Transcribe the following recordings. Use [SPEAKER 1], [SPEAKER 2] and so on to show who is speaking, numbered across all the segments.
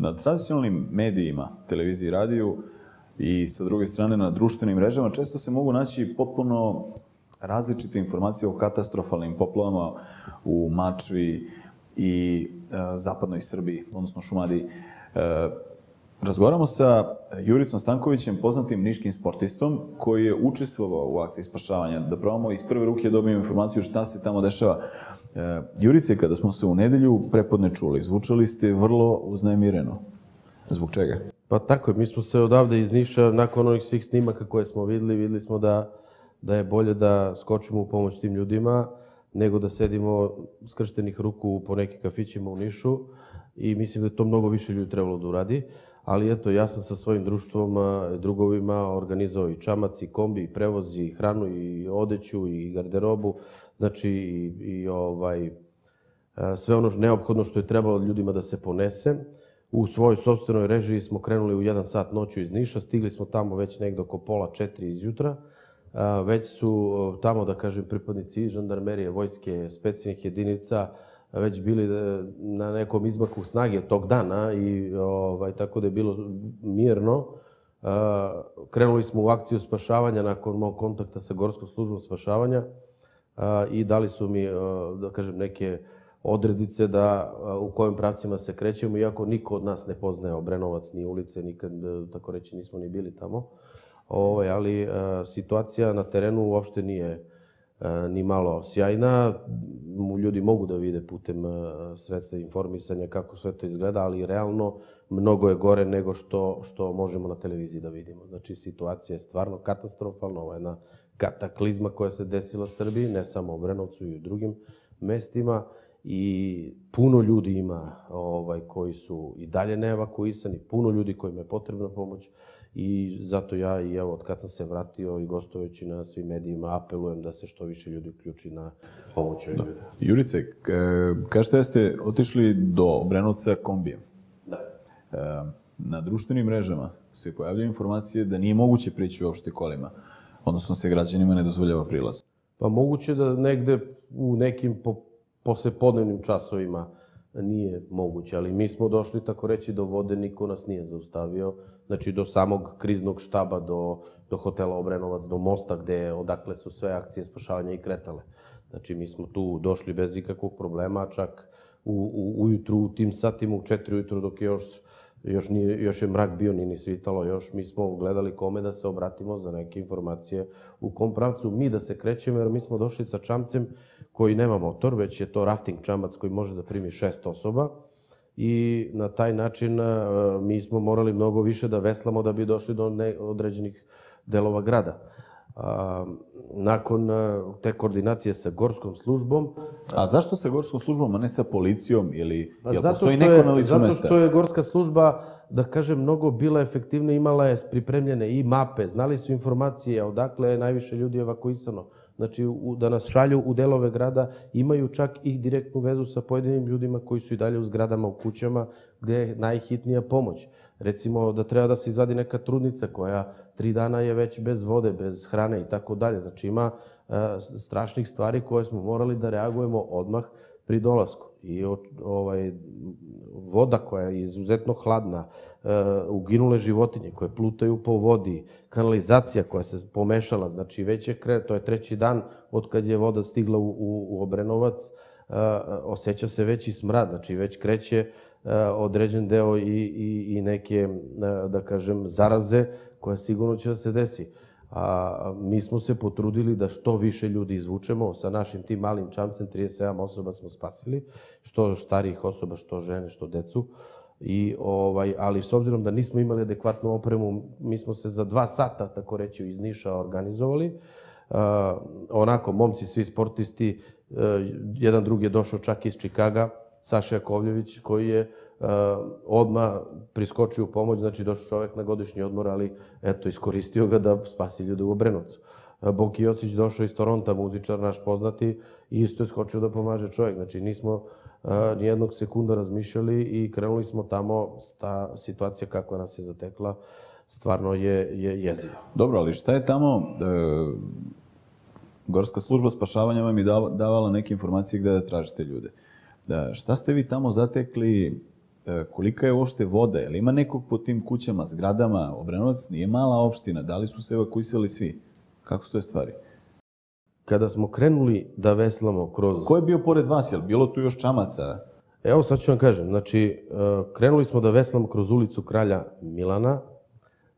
[SPEAKER 1] Na tradicionalnim medijima, televiziji i radiju, i sa druge strane na društvenim mrežama, često se mogu naći potpuno različite informacije o katastrofalnim poplavama u Mačvi i e, zapadnoj Srbiji, odnosno Šumadi. E, Razgovaramo sa Juricom Stankovićem, poznatim niškim sportistom, koji je učestvovao u akciji spašavanja. Da provamo iz prve ruke da dobijemo informaciju šta se tamo dešava. E, Jurice, kada smo se u nedelju prepodne čuli, zvučali ste vrlo uznemireno. Zbog čega? Pa
[SPEAKER 2] tako je, mi smo se odavde iz Niša, nakon onih svih snimaka koje smo videli, videli smo da, da je bolje da skočimo u pomoć tim ljudima, nego da sedimo skrštenih ruku po nekim kafićima u Nišu i mislim da je to mnogo više ljudi trebalo da uradi. Ali eto, ja sam sa svojim društvom, drugovima organizovao i čamac, i kombi, i prevozi, i hranu, i odeću, i garderobu. Znači, i, i ovaj, e, sve ono neophodno što je trebalo ljudima da se ponese. U svojoj sobstvenoj režiji smo krenuli u 1 sat noću iz Niša, stigli smo tamo već negde oko pola četiri jutra. E, već su e, tamo, da kažem, pripadnici žandarmerije, vojske, specijalnih jedinica, već bili na nekom izmaku snage tog dana i ovaj, tako da je bilo mirno. Krenuli smo u akciju spašavanja nakon mog kontakta sa Gorskom službom spašavanja i dali su mi, da kažem, neke odredice da u kojim pravcima se krećemo, iako niko od nas ne poznaje Obrenovac, ni ulice, nikad, e, tako reći, nismo ni bili tamo. O, ovaj, ali situacija na terenu uopšte nije e, ni malo sjajna. Ljudi mogu da vide putem e, sredstva informisanja kako sve to izgleda, ali realno mnogo je gore nego što, što možemo na televiziji da vidimo. Znači, situacija je stvarno katastrofalna, ovo je jedna kataklizma koja se desila Srbiji, ne samo u Obrenovcu i u drugim mestima i puno ljudi ima ovaj koji su i dalje neevakuisani, puno ljudi kojima je potrebna pomoć i zato ja i evo od kad sam se vratio i gostujući na svim medijima apelujem da se što više ljudi uključi na pomoć ovih da.
[SPEAKER 1] Jurice, kažete da ste otišli do Obrenovca kombijem.
[SPEAKER 2] Da. E,
[SPEAKER 1] na društvenim mrežama se pojavljaju
[SPEAKER 2] informacije da nije moguće prići uopšte kolima odnosno se građanima ne dozvoljava prilaz. Pa moguće da negde u nekim po, posepodnevnim časovima nije moguće, ali mi smo došli tako reći do vode, niko nas nije zaustavio, znači do samog kriznog štaba, do, do hotela Obrenovac, do mosta gde odakle su sve akcije spašavanja i kretale. Znači mi smo tu došli bez ikakvog problema, čak u, u, ujutru u tim satima, u četiri ujutru dok je još još, nije, još je mrak bio, ni ni svitalo još, mi smo gledali kome da se obratimo za neke informacije, u kom pravcu mi da se krećemo, jer mi smo došli sa čamcem koji nema motor, već je to rafting čamac koji može da primi šest osoba i na taj način e, mi smo morali mnogo više da veslamo da bi došli do ne, određenih delova grada a, nakon e, te koordinacije sa gorskom službom. A zašto sa gorskom službom, a ne sa policijom ili
[SPEAKER 1] pa jel postoji neko je, na licu mesta? Zato što je
[SPEAKER 2] gorska služba, da kažem, mnogo bila efektivna, imala je pripremljene i mape, znali su informacije odakle je najviše ljudi evakuisano znači u, da nas šalju u delove grada, imaju čak i direktnu vezu sa pojedinim ljudima koji su i dalje u zgradama, u kućama, gde je najhitnija pomoć. Recimo da treba da se izvadi neka trudnica koja tri dana je već bez vode, bez hrane i tako dalje. Znači ima a, e, strašnih stvari koje smo morali da reagujemo odmah pri dolasku. I o, ovaj, voda koja je izuzetno hladna, e, uginule životinje koje plutaju po vodi, kanalizacija koja se pomešala, znači već je kre, to je treći dan od kad je voda stigla u, u, u Obrenovac, e, osjeća se već i smrad, znači već kreće e, određen deo i, i, i neke, da kažem, zaraze koja sigurno će da se desi. A, mi smo se potrudili da što više ljudi izvučemo. Sa našim tim malim čamcem 37 osoba smo spasili, što starijih osoba, što žene, što decu. I, ovaj, ali s obzirom da nismo imali adekvatnu opremu, mi smo se za dva sata, tako reći, iz Niša organizovali. Uh, onako, momci, svi sportisti, uh, jedan drugi je došao čak iz Čikaga, Saša Jakovljević, koji je Eh, odma priskočio u pomoć, znači došao čovek na godišnji odmor, ali eto, iskoristio ga da spasi ljude u Obrenovcu. Eh, Boki Jocić došao iz Toronta, muzičar naš poznati, i isto je skočio da pomaže čovjek. Znači, nismo eh, nijednog sekunda razmišljali i krenuli smo tamo, ta situacija kako nas je zatekla, stvarno je, je jeziva.
[SPEAKER 1] Dobro, ali šta je tamo, e, Gorska služba spašavanja vam je davala neke informacije gde da tražite ljude. Da, šta ste vi tamo zatekli, E, kolika je uopšte voda, jel ima nekog po tim kućama, zgradama, Obrenovac nije mala opština, da li su se evakuisali svi? Kako su to stvari? Kada smo
[SPEAKER 2] krenuli da veslamo kroz... Ko je bio pored vas, je li bilo tu još čamaca? Evo sad ću vam kažem, znači e, krenuli smo da veslamo kroz ulicu Kralja Milana,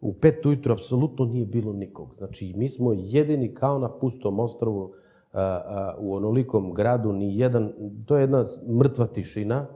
[SPEAKER 2] u pet ujutru apsolutno nije bilo nikog. Znači mi smo jedini kao na pustom ostrovu e, u onolikom gradu, ni jedan, to je jedna mrtva tišina,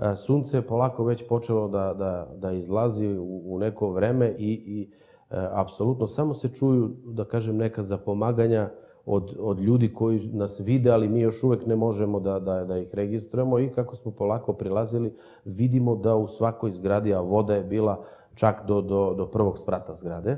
[SPEAKER 2] E, sunce je polako već počelo da, da, da izlazi u, u neko vreme i, i e, apsolutno samo se čuju, da kažem, neka zapomaganja od, od ljudi koji nas vide, ali mi još uvek ne možemo da, da, da ih registrujemo i kako smo polako prilazili, vidimo da u svakoj zgradi, a voda je bila čak do, do, do prvog sprata zgrade,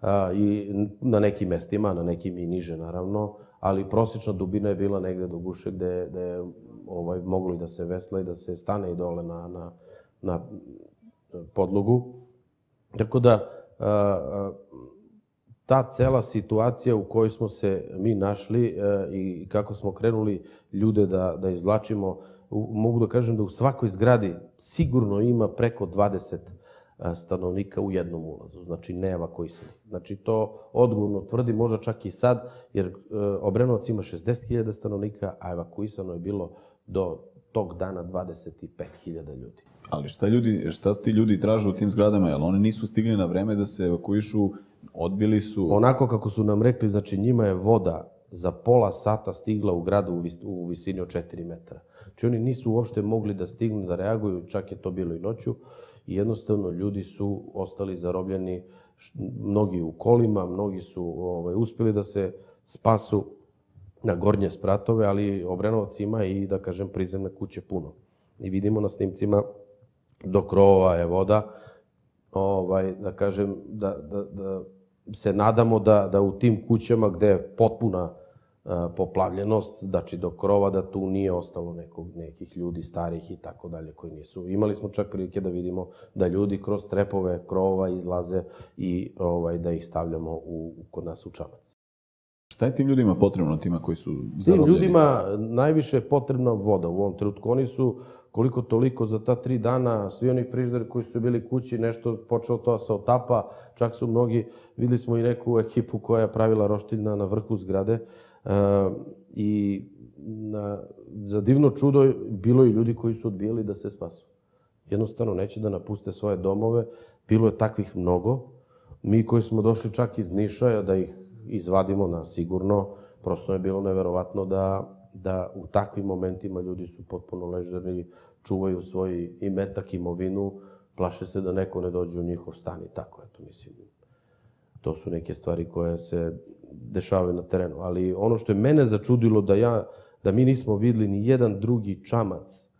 [SPEAKER 2] a, i na nekim mestima, na nekim i niže naravno, ali prosečna dubina je bila negde do guše gde, gde je ovaj, moglo i da se vesla i da se stane i dole na, na, na podlogu. Tako da, a, ta cela situacija u kojoj smo se mi našli e, i kako smo krenuli ljude da, da izvlačimo, mogu da kažem da u svakoj zgradi sigurno ima preko 20 E, stanovnika u jednom ulazu, znači nema koji se. Znači to odgovorno tvrdi, možda čak i sad, jer e, Obrenovac ima 60.000 stanovnika, a evakuisano je bilo do tog dana 25.000 ljudi.
[SPEAKER 1] Ali šta, ljudi, šta ti ljudi traže u tim zgradama? Jel oni nisu stigli na vreme da se
[SPEAKER 2] evakuišu, odbili su... Onako kako su nam rekli, znači njima je voda za pola sata stigla u gradu u visini od 4 metra. Znači oni nisu uopšte mogli da stignu, da reaguju, čak je to bilo i noću. Uh, i jednostavno ljudi su ostali zarobljeni, mnogi u kolima, mnogi su ovaj, uspeli da se spasu na gornje spratove, ali Obrenovac ima i, da kažem, prizemne kuće puno. I vidimo na snimcima do krova je voda, ovaj, da kažem, da, da, da se nadamo da, da u tim kućama gde je potpuna poplavljenost, znači do krova, da tu nije ostalo nekog, nekih ljudi starih i tako dalje koji nisu. Imali smo čak prilike da vidimo da ljudi kroz trepove krova izlaze i ovaj, da ih stavljamo u, kod nas u čamac. Šta je tim ljudima potrebno, tima koji su zarobljeni? Tim ljudima najviše je potrebna voda u ovom trenutku. Oni su koliko toliko za ta tri dana, svi oni frižderi koji su bili kući, nešto počelo to da se otapa, čak su mnogi, videli smo i neku ekipu koja je pravila roštilj na vrhu zgrade, I na, za divno čudo bilo je ljudi koji su odbijali da se spasu. Jednostavno neće da napuste svoje domove. Bilo je takvih mnogo. Mi koji smo došli čak iz Niša da ih izvadimo na sigurno, prosto je bilo neverovatno da, da u takvim momentima ljudi su potpuno ležerni, čuvaju svoj imetak, imovinu, plaše se da neko ne dođe u njihov stan i tako, eto, mislim. To su neke stvari koje se dešavaju na terenu. Ali ono što je mene začudilo da ja, da mi nismo videli ni jedan drugi čamac, e,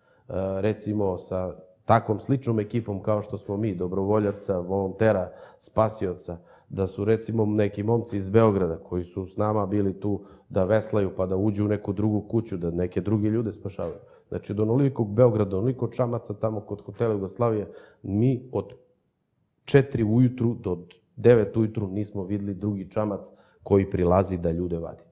[SPEAKER 2] recimo sa takvom sličnom ekipom kao što smo mi, dobrovoljaca, volontera, spasioca, da su recimo neki momci iz Beograda koji su s nama bili tu da veslaju pa da uđu u neku drugu kuću, da neke druge ljude spašavaju. Znači, do onolikog Beograda, do onoliko čamaca tamo kod hotela Jugoslavije, mi od 4 ujutru do 9 ujutru nismo videli drugi čamac koji prilazi da ljude vadi.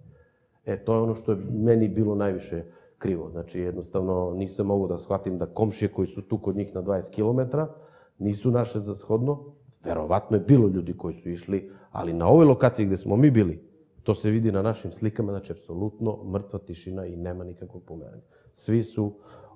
[SPEAKER 2] E, to je ono što je meni bilo najviše krivo. Znači, jednostavno nisam mogu da shvatim da komšije koji su tu kod njih na 20 km nisu naše za shodno. Verovatno je bilo ljudi koji su išli, ali na ovoj lokaciji gde smo mi bili, to se vidi na našim slikama, znači, apsolutno mrtva tišina i nema nikakvog pomeranja. Svi su,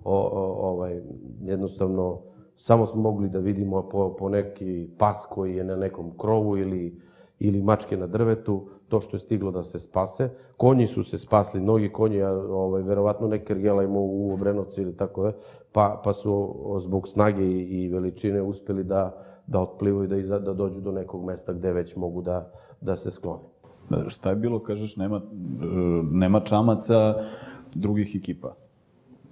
[SPEAKER 2] o, o, ovaj, jednostavno, samo smo mogli da vidimo po, po neki pas koji je na nekom krovu ili ili mačke na drvetu, to što je stiglo da se spase. Konji su se spasli, mnogi konji, ovaj, verovatno neke rgela ima u Obrenovcu ili tako da, pa, pa su zbog snage i, i veličine uspeli da, da otplivaju, da, da dođu do nekog mesta gde već mogu da, da se sklone. Šta je bilo, kažeš, nema,
[SPEAKER 1] nema čamaca drugih ekipa,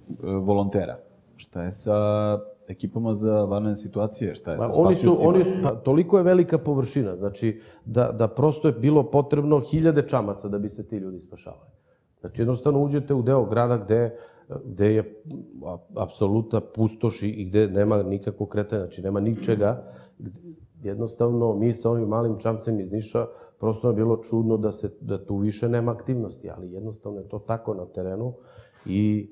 [SPEAKER 1] e, volontera. Šta je sa
[SPEAKER 2] ekipama za vanredne situacije, šta je sa oni su, oni su, pa, toliko je velika površina, znači da, da prosto je bilo potrebno hiljade čamaca da bi se ti ljudi spašavali. Znači jednostavno uđete u deo grada gde, gde je apsolutna pustoš i gde nema nikakvog kretanja, znači nema ničega. Jednostavno mi sa ovim malim čamcem iz Niša prosto je bilo čudno da, se, da tu više nema aktivnosti, ali jednostavno je to tako na terenu i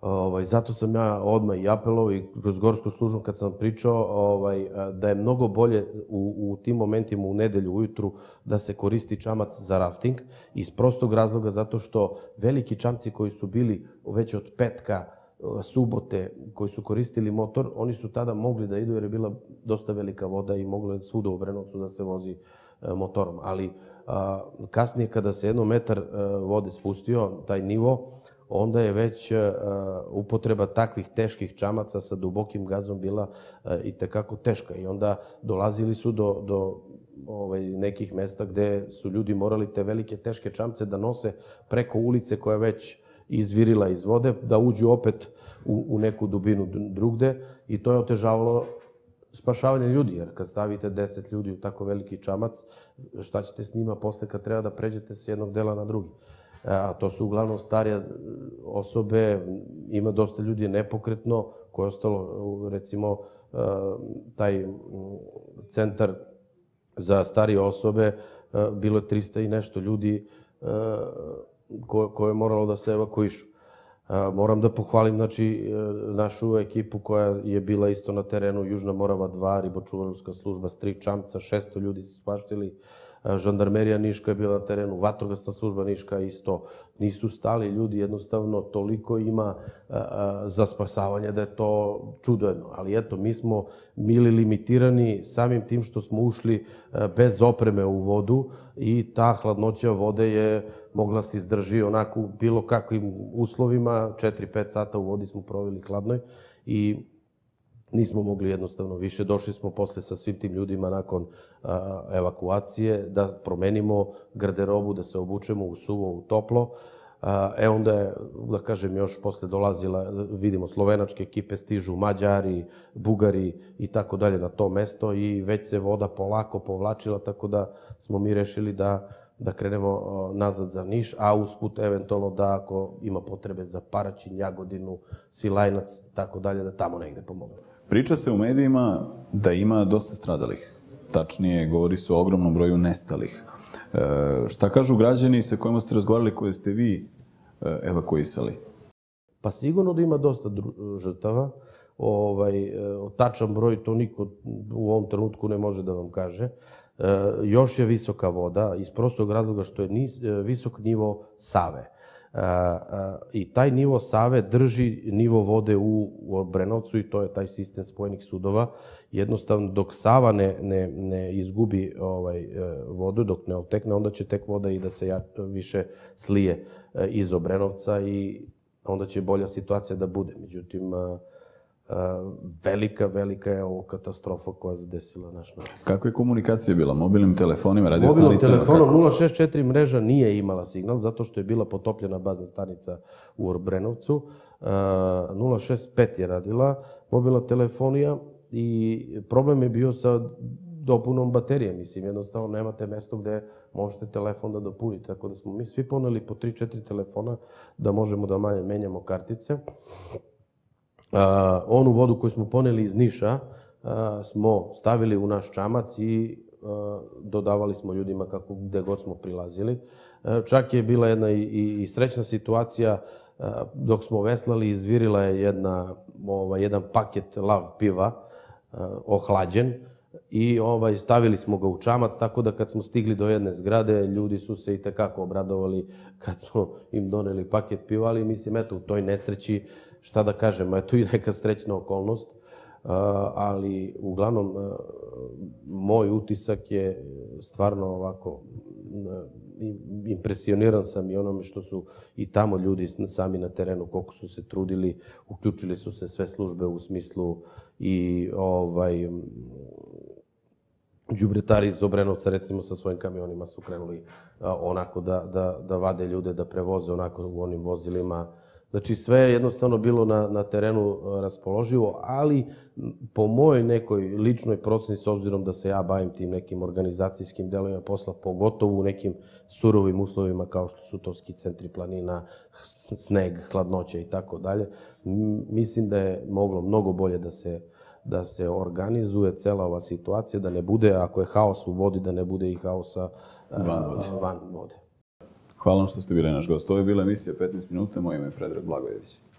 [SPEAKER 2] Ovaj, zato sam ja odmah i apelovao i kroz Gorsku službu kad sam pričao ovaj, da je mnogo bolje u, u tim momentima u nedelju ujutru da se koristi čamac za rafting iz prostog razloga zato što veliki čamci koji su bili već od petka eh, subote koji su koristili motor, oni su tada mogli da idu jer je bila dosta velika voda i moglo je svuda u Obrenovcu da se vozi eh, motorom. Ali a, eh, kasnije kada se jedno metar vode spustio, taj nivo, onda je već e, e, upotreba takvih teških čamaca sa dubokim gazom bila e, i tekako teška i onda dolazili su do, do ovaj, nekih mesta gde su ljudi morali te velike teške čamce da nose preko ulice koja već izvirila iz vode, da uđu opet u, u neku dubinu drugde i to je otežavalo spašavanje ljudi, jer kad stavite 10 ljudi u tako veliki čamac, šta ćete s njima posle kad treba da pređete s jednog dela na drugi? E, a to su uglavnom starije e, osobe, ima dosta ljudi nepokretno, koje je ostalo, e, recimo, taj centar za starije osobe, bilo je 300 i nešto ljudi ko, koje je moralo da se evakuišu. Moram da pohvalim znači, našu ekipu koja je bila isto na terenu Južna Morava 2, Ribočuvarska služba Stri čamca, 600 ljudi se spaštili, E, žandarmerija Niška je bila na terenu, vatrogasna služba Niška isto, nisu stali ljudi, jednostavno toliko ima e, e, za spasavanje da je to čudojno. Ali eto, mi smo bili limitirani samim tim što smo ušli bez opreme u vodu i ta hladnoća vode je mogla se izdrži onako u bilo kakvim uslovima, 4-5 sata u vodi smo proveli hladnoj i nismo mogli jednostavno više, došli smo posle sa svim tim ljudima nakon a, evakuacije da promenimo garderobu, da se obučemo u suvo, u toplo. A, e onda je, da kažem, još posle dolazila, vidimo, slovenačke ekipe stižu, Mađari, Bugari i tako dalje na to mesto i već se voda polako povlačila, tako da smo mi rešili da da krenemo nazad za Niš, a usput eventualno da ako ima potrebe za Paraćin, Jagodinu, Svilajnac, tako dalje, da tamo negde pomognemo.
[SPEAKER 1] Priča se u medijima da ima dosta stradalih. Tačnije, govori se o ogromnom broju nestalih. E, šta kažu građani sa kojima ste razgovarali, koje ste vi e, evakuisali?
[SPEAKER 2] Pa sigurno da ima dosta žrtava. Ovaj, e, tačan broj to niko u ovom trenutku ne može da vam kaže. E, još je visoka voda iz prostog razloga što je nis, e, visok nivo save i taj nivo Save drži nivo vode u, u Obrenovcu i to je taj sistem spojenih sudova. Jednostavno, dok Sava ne, ne, ne izgubi ovaj, e, vodu, dok ne otekne, onda će tek voda i da se ja, više slije e, iz Obrenovca i onda će bolja situacija da bude. Međutim, velika, velika je ovo katastrofa koja je zadesila naš narod.
[SPEAKER 1] Kako je komunikacija bila? Mobilnim telefonima, radio Mobilnim stanicama? telefonom
[SPEAKER 2] 064 mreža nije imala signal, zato što je bila potopljena bazna stanica u Orbrenovcu. 065 e, je radila mobilna telefonija i problem je bio sa dopunom baterije, mislim, jednostavno nemate mesto gde možete telefon da dopunite, tako da smo mi svi poneli po 3-4 telefona da možemo da manje menjamo kartice. A, onu vodu koju smo poneli iz Niša smo stavili u naš čamac i dodavali smo ljudima kako gde god smo prilazili. čak je bila jedna i, i, i srećna situacija dok smo veslali izvirila je jedna, ovaj, jedan paket lav piva ohlađen i ovaj, stavili smo ga u čamac, tako da kad smo stigli do jedne zgrade, ljudi su se i tekako obradovali kad smo im doneli paket piva, ali mislim, eto, u toj nesreći, šta da kažem, eto i neka srećna okolnost ali uglavnom e, moj utisak je stvarno ovako e, impresioniran sam i onome što su i tamo ljudi sami na terenu, koliko su se trudili, uključili su se sve službe u smislu i ovaj džubretari iz Obrenovca, recimo, sa svojim kamionima su krenuli e, onako da, da, da vade ljude, da prevoze onako u onim vozilima Znači, sve je jednostavno bilo na, na terenu e, raspoloživo, ali po mojoj nekoj ličnoj proceni, s obzirom da se ja bavim tim nekim organizacijskim delovima posla, pogotovo u nekim surovim uslovima kao što su to ski centri planina, sneg, hladnoća i tako dalje, mislim da je moglo mnogo bolje da se da se organizuje cela ova situacija, da ne bude, ako je haos u vodi, da ne bude i haosa e, van vode. Van vode.
[SPEAKER 1] Hvala vam što ste bili naš gost. To je bila emisija 15 minuta. Moje ime je Predrag Blagojević.